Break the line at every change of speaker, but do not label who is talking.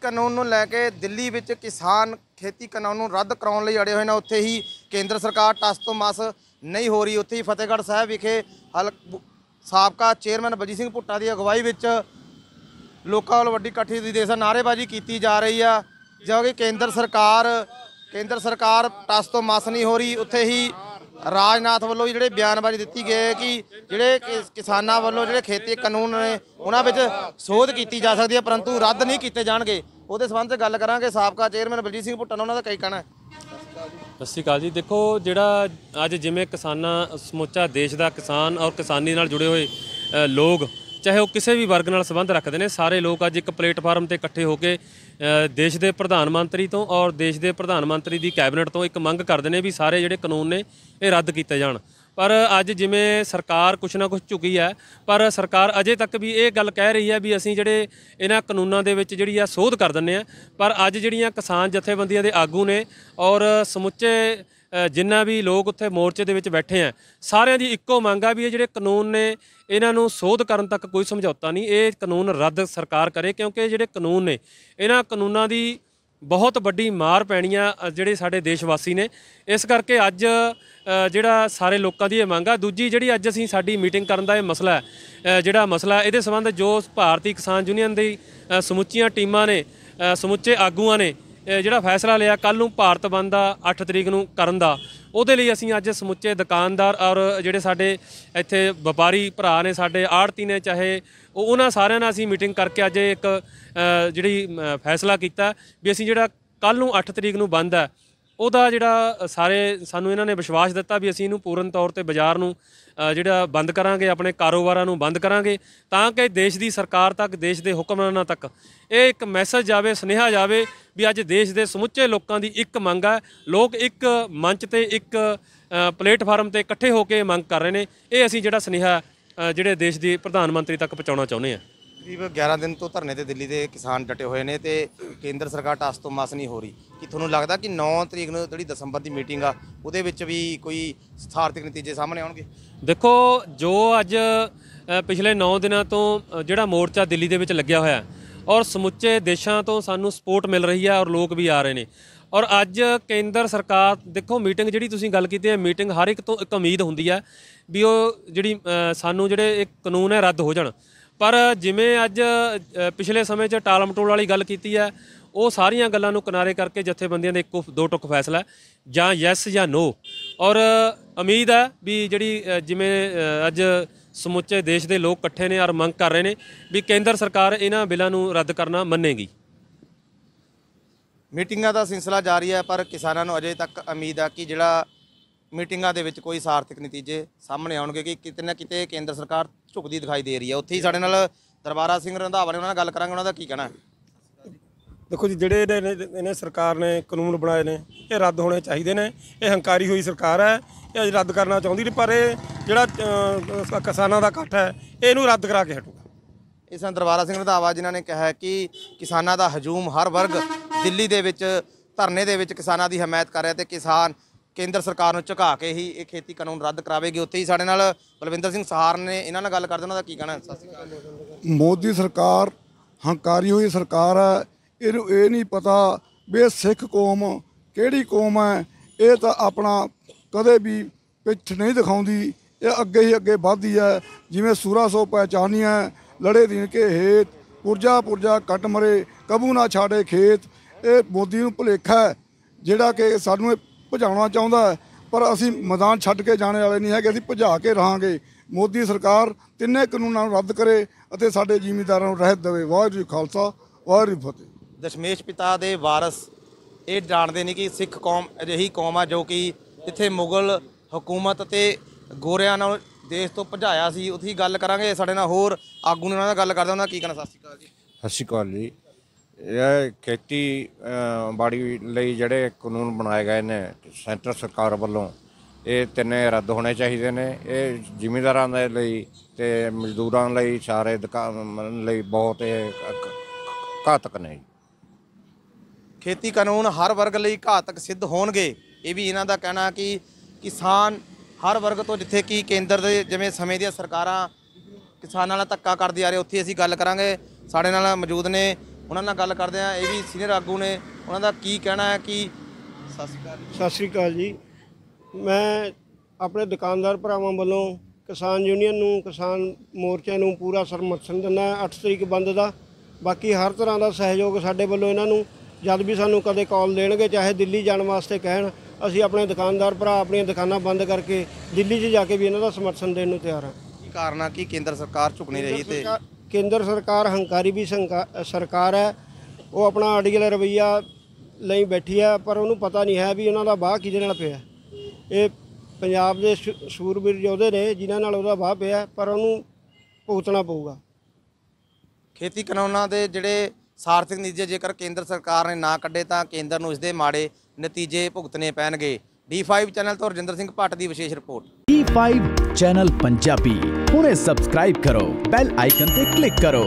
ਕਾਨੂੰਨ ਨੂੰ ਲੈ ਕੇ ਦਿੱਲੀ ਵਿੱਚ ਕਿਸਾਨ ਖੇਤੀ ਕਾਨੂੰਨ ਨੂੰ ਰੱਦ ਕਰਾਉਣ ਲਈ ਅੜੇ ਹੋਏ ਨੇ ਉੱਥੇ ਹੀ ਕੇਂਦਰ ਸਰਕਾਰ ਟਸ ਤੋਂ ਮਸ ਨਹੀਂ ਹੋ ਰਹੀ ਉੱਥੇ ਹੀ ਫਤਿਹਗੜ੍ਹ ਸਾਹਿਬ ਵਿਖੇ ਹਲਕ ਸਾਬਕਾ ਚੇਅਰਮੈਨ ਬਜੀ ਸਿੰਘ ਭੁੱਟਾ ਦੀ ਅਗਵਾਈ ਵਿੱਚ ਲੋਕਾਂ ਵੱਲ ਵੱਡੀ ਇਕੱਠੀ ਦੀ ਦੇਸਾ ਨਾਰੇਬਾਜ਼ੀ ਕੀਤੀ ਜਾ ਰਹੀ ਆ ਜਿਵੇਂ ਕਿ ਕੇਂਦਰ ਸਰਕਾਰ ਕੇਂਦਰ ਸਰਕਾਰ ਟਸ ਤੋਂ ਮਸ ਨਹੀਂ ਹੋ ਰਹੀ ਉੱਥੇ ਹੀ ਰਾਜਨਾਥ ਵੱਲੋਂ ਜਿਹੜੇ ਬਿਆਨਬਾਜ਼ੀ ਦਿੱਤੀ ਗਈ ਹੈ ਕਿ ਜਿਹੜੇ ਕਿਸਾਨਾਂ ਵੱਲੋਂ ਜਿਹੜੇ ਖੇਤੀ ਕਾਨੂੰਨ ਨੇ ਉਹਨਾਂ ਵਿੱਚ ਸੋਧ ਕੀਤੀ ਜਾ ਸਕਦੀ ਹੈ ਪਰੰਤੂ ਰੱਦ ਨਹੀਂ ਕੀਤੇ ਜਾਣਗੇ ਉਹਦੇ ਸੰਬੰਧ ਵਿੱਚ ਗੱਲ ਕਰਾਂਗੇ ਸਾਬਕਾ ਚੇਅਰਮੈਨ ਬਲਜੀਤ ਸਿੰਘ ਭੁੱਟਾ ਉਹਨਾਂ ਦਾ ਕਈ ਕਹਿਣਾ ਹੈ
ਸਤਿ ਸ਼੍ਰੀ ਅਕਾਲ ਜੀ ਦੇਖੋ ਜਿਹੜਾ ਅੱਜ ਜਿਵੇਂ ਕਿਸਾਨਾਂ ਸਮੁੱਚਾ ਦੇਸ਼ ਦਾ ਕਿਸਾਨ ਔਰ ਕਿਸਾਨੀ ਨਾਲ ਜੁੜੇ ਹੋਏ ਲੋਕ ਚਾਹੇ ਉਹ ਕਿਸੇ ਵੀ ਵਰਗ ਨਾਲ ਸੰਬੰਧ ਰੱਖਦੇ ਨੇ ਸਾਰੇ ਲੋਕ ਅੱਜ ਇੱਕ ਪਲੇਟਫਾਰਮ ਤੇ ਇਕੱਠੇ ਹੋ ਕੇ ਦੇਸ਼ ਦੇ ਪ੍ਰਧਾਨ ਮੰਤਰੀ ਤੋਂ ਔਰ ਦੇਸ਼ ਦੇ ਪ੍ਰਧਾਨ ਮੰਤਰੀ ਦੀ ਕੈਬਨਿਟ ਤੋਂ ਇੱਕ ਮੰਗ ਕਰਦੇ ਨੇ ਵੀ ਸਾਰੇ ਜਿਹੜੇ ਕਾਨੂੰਨ ਨੇ ਇਹ ਰੱਦ ਕੀਤੇ ਜਾਣ ਪਰ ਅੱਜ ਜਿਵੇਂ ਸਰਕਾਰ ਕੁਛ ਨਾ ਕੁਛ ਝੁਕੀ ਹੈ ਪਰ ਸਰਕਾਰ ਅਜੇ ਤੱਕ ਵੀ ਇਹ ਗੱਲ ਕਹਿ ਰਹੀ ਹੈ ਵੀ ਅਸੀਂ ਜਿਹੜੇ ਇਹਨਾਂ ਕਾਨੂੰਨਾਂ ਦੇ ਵਿੱਚ ਜਿਹੜੀ ਆ ਸੋਧ ਕਰ ਦਿੰਨੇ ਆ ਪਰ ਅੱਜ ਜਿਹੜੀਆਂ ਕਿਸਾਨ ਜਥੇਬੰਦੀਆਂ ਦੇ ਆਗੂ ਨੇ ਔਰ ਸਮੁੱਚੇ ਜਿੰਨਾ ਵੀ ਲੋਕ ਉੱਥੇ ਮੋਰਚੇ ਦੇ ਵਿੱਚ ਬੈਠੇ ਆ ਸਾਰਿਆਂ ਦੀ ਇੱਕੋ ਮੰਗ ਆ ਵੀ ਇਹ ਜਿਹੜੇ ਕਾਨੂੰਨ ਨੇ ਇਹਨਾਂ ਨੂੰ ਸੋਧ ਕਰਨ ਤੱਕ ਕੋਈ ਸਮਝੌਤਾ ਨਹੀਂ ਇਹ ਕਾਨੂੰਨ ਰੱਦ ਸਰਕਾਰ ਕਰੇ ਕਿਉਂਕਿ ਜਿਹੜੇ ਕਾਨੂੰਨ ਨੇ ਇਹਨਾਂ ਕਾਨੂੰਨਾਂ ਦੀ ਬਹੁਤ ਵੱਡੀ ਮਾਰ ਪੈਣੀ ਆ ਜਿਹੜੇ ਸਾਡੇ ਦੇਸ਼ ਵਾਸੀ ਨੇ ਇਸ ਕਰਕੇ ਅੱਜ ਜਿਹੜਾ ਸਾਰੇ ਲੋਕਾਂ ਦੀ ਇਹ ਮੰਗ ਆ ਦੂਜੀ ਜਿਹੜੀ ਅੱਜ ਅਸੀਂ ਸਾਡੀ ਮੀਟਿੰਗ ਕਰਨ ਦਾ ਇਹ ਮਸਲਾ ਜਿਹੜਾ ਮਸਲਾ ਇਹਦੇ ਸੰਬੰਧ ਜੋ ਭਾਰਤੀ ਕਿਸਾਨ ਯੂਨੀਅਨ ਦੀ ਸਮੁੱਚੀਆਂ ਟੀਮਾਂ ਨੇ ਸਮੁੱਚੇ ਆਗੂਆਂ ਨੇ ਜਿਹੜਾ ਫੈਸਲਾ ਲਿਆ ਕੱਲ ਨੂੰ ਭਾਰਤ ਬੰਦ ਦਾ 8 ਤਰੀਕ ਨੂੰ ਕਰਨ ਦਾ ਉਹਦੇ ਲਈ ਅਸੀਂ ਅੱਜ ਸਮੁੱਚੇ ਦੁਕਾਨਦਾਰ ਔਰ ਜਿਹੜੇ ਸਾਡੇ ਇੱਥੇ ਵਪਾਰੀ ਭਰਾ ਨੇ ਸਾਡੇ ਆੜਤੀ ਨੇ ਚਾਹੇ ਉਹ ਉਹਨਾਂ ਸਾਰਿਆਂ ਨਾਲ ਅਸੀਂ ਮੀਟਿੰਗ ਕਰਕੇ ਅੱਜ ਇੱਕ ਜਿਹੜੀ ਫੈਸਲਾ ਕੀਤਾ ਵੀ ਅਸੀਂ ਜਿਹੜਾ ਕੱਲ ਨੂੰ 8 ਤਰੀਕ ਨੂੰ ਬੰਦ ਹੈ ਉਹਦਾ ਜਿਹੜਾ ਸਾਰੇ ਸਾਨੂੰ ਇਹਨਾਂ ਨੇ ਵਿਸ਼ਵਾਸ ਦਿੱਤਾ ਵੀ ਅਸੀਂ ਇਹਨੂੰ ਪੂਰਨ ਤੌਰ ਤੇ ਬਾਜ਼ਾਰ ਨੂੰ ਜਿਹੜਾ ਬੰਦ ਕਰਾਂਗੇ ਆਪਣੇ ਕਾਰੋਬਾਰਾਂ ਨੂੰ ਬੰਦ ਕਰਾਂਗੇ ਤਾਂ ਕਿ ਦੇਸ਼ ਦੀ ਸਰਕਾਰ ਤੱਕ ਦੇਸ਼ ਦੇ ਹੁਕਮਰਾਨਾਂ ਤੱਕ ਇਹ ਇੱਕ ਮੈਸੇਜ ਜਾਵੇ ਸੁਨੇਹਾ ਜਾਵੇ ਵੀ ਅੱਜ ਦੇਸ਼ ਦੇ ਸਮੁੱਚੇ ਲੋਕਾਂ ਦੀ ਇੱਕ ਮੰਗ ਹੈ ਲੋਕ ਇੱਕ ਮੰਚ ਤੇ ਇੱਕ ਪਲੇਟਫਾਰਮ ਤੇ ਇਕੱਠੇ ਹੋ ਕੇ ਮੰਗ ਕਰ ਰਹੇ ਨੇ ਇਹ ਅਸੀਂ ਜਿਹੜਾ ਸੁਨੇਹਾ ਜਿਹੜੇ ਦੇਸ਼ ਦੀ ਪ੍ਰਧਾਨ ਮੰਤਰੀ ਤੱਕ ਪਹੁੰਚਾਉਣਾ ਚਾਹੁੰਦੇ ਆ
ਤਕਰੀਬ 11 ਦਿਨ ਤੋਂ ਧਰਨੇ ਤੇ ਦਿੱਲੀ ਦੇ ਕਿਸਾਨ ਡਟੇ ਹੋਏ ਨੇ ਤੇ ਕੇਂਦਰ ਸਰਕਾਰ ਟਸ ਤੋਂ ਮਸ ਨਹੀਂ ਹੋ ਰਹੀ ਕਿ ਤੁਹਾਨੂੰ ਲੱਗਦਾ ਕਿ 9 ਤਰੀਕ ਨੂੰ ਜਿਹੜੀ ਦਸੰਬਰ ਦੀ ਮੀਟਿੰਗ ਆ ਉਹਦੇ ਵਿੱਚ ਵੀ ਕੋਈ ਸਥਾਰਤਿਕ ਨਤੀਜੇ ਸਾਹਮਣੇ ਆਉਣਗੇ
ਦੇਖੋ ਜੋ ਅੱਜ ਪਿਛਲੇ 9 ਦਿਨਾਂ ਤੋਂ ਜਿਹੜਾ ਮੋਰਚਾ ਦਿੱਲੀ ਦੇ ਵਿੱਚ ਲੱਗਿਆ ਹੋਇਆ ਔਰ ਸਮੁੱਚੇ ਦੇਸ਼ਾਂ ਤੋਂ ਸਾਨੂੰ ਸਪੋਰਟ ਮਿਲ ਰਹੀ ਆ ਔਰ ਲੋਕ ਵੀ ਆ ਰਹੇ ਨੇ ਔਰ ਅੱਜ ਕੇਂਦਰ ਸਰਕਾਰ ਦੇਖੋ ਮੀਟਿੰਗ ਜਿਹੜੀ ਤੁਸੀਂ ਗੱਲ ਕੀਤੀ ਹੈ ਮੀਟਿੰਗ ਹਰ ਇੱਕ ਤੋਂ ਇੱਕ ਉਮੀਦ ਹੁੰਦੀ ਹੈ ਵੀ ਉਹ ਜਿਹੜੀ ਸਾਨੂੰ ਜਿਹੜੇ ਇੱਕ ਕਾਨੂੰਨ ਹੈ ਰੱਦ ਹੋ ਜਾਣ ਪਰ ਜਿਵੇਂ ਅੱਜ ਪਿਛਲੇ ਸਮੇਂ 'ਚ ਟਾਲਮਟੋਲ ਵਾਲੀ ਗੱਲ ਕੀਤੀ ਹੈ ਉਹ ਸਾਰੀਆਂ ਗੱਲਾਂ ਨੂੰ ਕਿਨਾਰੇ ਕਰਕੇ ਜਥੇਬੰਦੀਆਂ ਦੇ ਇੱਕ ਦੋ ਟੁਕ ਫੈਸਲਾ ਜਾਂ ਯੈਸ ਜਾਂ ਨੋ ਔਰ ਉਮੀਦ ਹੈ ਵੀ ਜਿਹੜੀ ਜਿਵੇਂ ਅੱਜ ਸਮੁੱਚੇ ਦੇਸ਼ ਦੇ ਲੋਕ ਇਕੱਠੇ ਨੇ ਔਰ ਮੰਗ ਕਰ ਰਹੇ ਨੇ ਵੀ ਕੇਂਦਰ ਸਰਕਾਰ ਇਹਨਾਂ ਬਿੱਲਾਂ ਨੂੰ ਰੱਦ ਕਰਨਾ ਮੰਨੇਗੀ ਮੀਟਿੰਗਾਂ ਦਾ
ਸਿਲਸਿਲਾ ਜਾਰੀ ਹੈ ਪਰ ਕਿਸਾਨਾਂ ਨੂੰ ਅਜੇ ਤੱਕ ਉਮੀਦ ਆ ਕਿ ਜਿਹੜਾ ਮੀਟਿੰਗਾਂ ਦੇ ਵਿੱਚ ਕੋਈ ਸਾਰਥਕ ਨਤੀਜੇ ਸਾਹਮਣੇ ਆਉਣਗੇ ਕਿ ਕਿਤੇ ਨਾ ਕਿਤੇ ਕੇਂਦਰ ਸਰਕਾਰ ਝੁਕਦੀ ਦਿਖਾਈ ਦੇ ਰਹੀ ਹੈ ਉੱਥੇ ਹੀ ਸਾਡੇ ਨਾਲ ਦਰਬਾਰਾ ਸਿੰਘ ਰੰਧਾਵਾ ਨੇ ਉਹਨਾਂ ਨਾਲ ਗੱਲ ਕਰਾਂਗੇ ਉਹਨਾਂ ਦਾ ਕੀ ਕਹਿਣਾ
ਦੇਖੋ ਜੀ ਜਿਹੜੇ ਇਹਨੇ ਸਰਕਾਰ ਨੇ ਕਾਨੂੰਨ ਬਣਾਏ ਨੇ ਇਹ ਰੱਦ ਹੋਣੇ ਚਾਹੀਦੇ ਨੇ ਇਹ ਹੰਕਾਰੀ ਹੋਈ ਸਰਕਾਰ ਹੈ ਇਹ ਅਜ ਰੱਦ ਕਰਨਾ ਚਾਹੁੰਦੀ ਨਹੀਂ ਪਰ ਇਹ ਜਿਹੜਾ ਕਿਸਾਨਾਂ ਦਾ ਇਕੱਠ ਹੈ ਇਹਨੂੰ ਰੱਦ ਕਰਾ ਕੇ ਹਟੂਗਾ
ਇਸ ਦਰਬਾਰਾ ਸਿੰਘ ਰੰਧਾਵਾ ਜਿਨ੍ਹਾਂ ਨੇ ਕਿਹਾ ਕਿ ਕਿਸਾਨਾਂ ਦਾ ਹਜੂਮ ਹਰ ਵਰਗ ਦਿੱਲੀ ਦੇ ਵਿੱਚ ਧਰਨੇ ਦੇ ਵਿੱਚ ਕਿਸਾਨਾਂ ਦੀ ਹਮਾਇਤ ਕਰ ਰਿਹਾ ਤੇ ਕਿਸਾਨ ਕੇਂਦਰ ਸਰਕਾਰ ਨੂੰ ਝੁਕਾ ਕੇ ਹੀ ਇਹ ਖੇਤੀ ਕਾਨੂੰਨ ਰੱਦ ਕਰਾਵੇਗੀ ਉੱਥੇ ਹੀ ਸਾਡੇ ਨਾਲ ਬਲਵਿੰਦਰ ਸਿੰਘ ਸਹਾਰ ਨੇ ਇਹਨਾਂ ਨਾਲ ਗੱਲ ਕਰਦੇ ਉਹਨਾਂ ਦਾ ਕੀ ਕਹਿਣਾ ਹੈ
ਮੋਦੀ
ਸਰਕਾਰ ਹੰਕਾਰੀ ਹੋਈ ਸਰਕਾਰ ਹੈ ਇਹਨੂੰ ਇਹ ਨਹੀਂ ਪਤਾ ਵੀ ਸਿੱਖ ਕੌਮ ਕਿਹੜੀ ਕੌਮ ਹੈ ਇਹ ਤਾਂ ਆਪਣਾ ਕਦੇ ਵੀ ਪਿੱਛ ਨਹੀਂ ਦਿਖਾਉਂਦੀ ਇਹ ਅੱਗੇ ਹੀ ਅੱਗੇ ਵੱਧਦੀ ਹੈ ਜਿਵੇਂ ਸੂਰਾ ਸੋ ਪਹਿਚਾਨੀਆਂ ਲੜੇ ਦੀਨ ਕੇ ਹੇਤ ਪੁਰਜਾ ਪੁਰਜਾ ਕਟ ਮਰੇ ਕਬੂ ਨਾ ਛਾੜੇ ਖੇਤ ਇਹ ਮੋਦੀ ਨੂੰ ਭੁਲੇਖਾ ਜਿਹੜਾ ਕਿ ਸਾਨੂੰ ਭਜਾਉਣਾ ਚਾਹੁੰਦਾ ਪਰ ਅਸੀਂ ਮੈਦਾਨ ਛੱਡ ਕੇ ਜਾਣ ਵਾਲੇ ਨਹੀਂ ਹੈਗੇ ਅਸੀਂ ਭਜਾ ਕੇ ਰਹਾਂਗੇ ਮੋਦੀ ਸਰਕਾਰ ਤਿੰਨੇ ਕਾਨੂੰਨਾਂ ਨੂੰ ਰੱਦ ਕਰੇ ਅਤੇ ਸਾਡੇ ਜ਼ਿਮੀਂਦਾਰਾਂ ਨੂੰ ਰਹਿਤ ਦੇਵੇ ਵਾਹਿਗੁਰੂ ਜੀ ਖਾਲਸਾ ਵਾਹਿਗੁਰੂ ਫਤਿਹ
ਦਸ਼ਮੇਸ਼ ਪਿਤਾ ਦੇ ਵਾਰਸ ਇਹ ਜਾਣਦੇ ਨਹੀਂ ਕਿ ਸਿੱਖ ਕੌਮ ਅਜਿਹੀ ਕੌਮ ਆ ਜੋ ਕਿ ਜਿੱਥੇ ਮੁਗਲ ਹਕੂਮਤ ਤੇ ਗੋਰਿਆਂ ਨਾਲ ਦੇਸ਼ ਤੋਂ ਭਜਾਇਆ ਸੀ ਉਥੀ ਗੱਲ ਕਰਾਂਗੇ ਸਾਡੇ ਨਾਲ ਹੋਰ ਆਗੂ ਨੇ ਉਹਨਾਂ ਨਾਲ ਗੱਲ ਕਰਦੇ ਉਹਨਾਂ ਕੀ ਕਹਿਣਾ ਸਤਿ ਸ਼੍ਰੀ ਅਕਾਲ ਜੀ
ਸਤਿ ਸ਼੍ਰੀ ਅਕਾਲ ਜੀ ਇਹ ਖੇਤੀ ਬਾੜੀ ਲਈ ਜਿਹੜੇ ਕਾਨੂੰਨ ਬਣਾਏ ਗਏ ਨੇ ਸੈਂਟਰ ਸਰਕਾਰ ਵੱਲੋਂ ਇਹ ਤਿੰਨੇ ਰੱਦ ਹੋਣੇ ਚਾਹੀਦੇ ਨੇ ਇਹ ਜ਼ਿਮੀਂਦਾਰਾਂ ਦੇ ਲਈ ਤੇ ਮਜ਼ਦੂਰਾਂ ਲਈ ਸਾਰੇ ਦੁਕਾਨ
ਲਈ ਬਹੁਤ ਇਹ ਘਾਤਕ ਨੇ ਖੇਤੀ ਕਾਨੂੰਨ ਹਰ ਵਰਗ ਲਈ ਘਾਤਕ ਸਿੱਧ ਹੋਣਗੇ ਇਹ ਵੀ ਇਹਨਾਂ ਦਾ ਕਹਿਣਾ ਕਿ ਕਿਸਾਨ ਹਰ ਵਰਗ ਤੋਂ ਜਿੱਥੇ ਕੀ ਕੇਂਦਰ ਦੇ ਜਿਵੇਂ ਸਮੇਂ ਦੀਆਂ ਸਰਕਾਰਾਂ ਕਿਸਾਨਾਂ ਨਾਲ ਧੱਕਾ ਕਰਦੀ ਆ ਰਹੀ ਉੱਥੇ ਅਸੀਂ ਗੱਲ ਕਰਾਂਗੇ ਸਾਡੇ ਨਾਲ ਮੌਜੂਦ ਨੇ ਉਹਨਾਂ ਨਾਲ ਗੱਲ ਕਰਦੇ ਆ ਇਹ ਵੀ ਸੀਨੀਅਰ ਆਗੂ ਨੇ ਉਹਨਾਂ ਦਾ ਕੀ ਕਹਿਣਾ ਹੈ ਕਿ ਸਤਿ
ਸ਼੍ਰੀ ਅਕਾਲ ਜੀ ਮੈਂ ਆਪਣੇ ਦੁਕਾਨਦਾਰ ਭਰਾਵਾਂ ਵੱਲੋਂ ਕਿਸਾਨ ਯੂਨੀਅਨ ਨੂੰ ਕਿਸਾਨ ਮੋਰਚੇ ਨੂੰ ਪੂਰਾ ਸਰਮਥਨ ਦਿੰਦਾ 8 ਤਰੀਕ ਬੰਦ ਦਾ ਬਾਕੀ ਹਰ ਤਰ੍ਹਾਂ ਦਾ ਸਹਿਯੋਗ ਸਾਡੇ ਵੱਲੋਂ ਇਹਨਾਂ ਨੂੰ ਜਦ ਵੀ ਸਾਨੂੰ ਕਦੇ ਕਾਲ ਦੇਣਗੇ ਚਾਹੇ ਦਿੱਲੀ ਜਾਣ ਵਾਸਤੇ ਕਹਿਣ ਅਸੀਂ ਆਪਣੇ ਦੁਕਾਨਦਾਰ ਭਰਾ ਆਪਣੀਆਂ ਦੁਕਾਨਾਂ ਬੰਦ ਕਰਕੇ ਦਿੱਲੀ 'ਚ ਜਾ ਕੇ ਵੀ ਇਹਨਾਂ ਦਾ ਸਮਰਥਨ ਦੇਣ ਨੂੰ ਤਿਆਰ ਹਾਂ
ਕੀ ਕਾਰਨ ਆ ਕਿ ਕੇਂਦਰ ਸਰਕਾਰ ਝੁਕ ਨਹੀਂ ਰਹੀ ਤੇ
ਕੇਂਦਰ ਸਰਕਾਰ ਹੰਕਾਰੀ ਵੀ ਸਰਕਾਰ ਹੈ ਉਹ ਆਪਣਾ ਅੜੀਲ ਰਵਈਆ ਲਈ ਬੈਠੀ ਹੈ ਪਰ ਉਹਨੂੰ ਪਤਾ ਨਹੀਂ ਹੈ ਵੀ ਉਹਨਾਂ ਦਾ ਬਾਹ ਕਿਹਦੇ ਨਾਲ ਪਿਆ ਇਹ ਪੰਜਾਬ ਦੇ ਸੂਰਬੀਰ ਯੋਧੇ ਨੇ ਜਿਨ੍ਹਾਂ ਨਾਲ ਉਹਦਾ ਬਾਹ ਪਿਆ ਪਰ ਉਹਨੂੰ ਭੁਗਤਣਾ ਪਊਗਾ
ਖੇਤੀ ਕਾਨੂੰਨਾਂ ਦੇ ਜਿਹੜੇ ਸਾਰਥਿਕ ਨਤੀਜੇ ਜੇਕਰ ਕੇਂਦਰ ਸਰਕਾਰ ਨੇ ਨਾ ਕੱਢੇ ਤਾਂ ਕੇਂਦਰ ਨੂੰ ਇਸ ਦੇ ਮਾੜੇ ਨਤੀਜੇ ਭੁਗਤਨੇ ਪੈਣਗੇ D5 ਚੈਨਲ ਤੋਂ ਰਜਿੰਦਰ ਸਿੰਘ ਭੱਟ ਦੀ ਵਿਸ਼ੇਸ਼ ਰਿਪੋਰਟ
D5 ਚੈਨਲ ਪੰਜਾਬੀ ਹੁਣੇ ਸਬਸਕ੍ਰਾਈਬ ਕਰੋ ਬੈਲ ਆਈਕਨ ਤੇ ਕਲਿੱਕ ਕਰੋ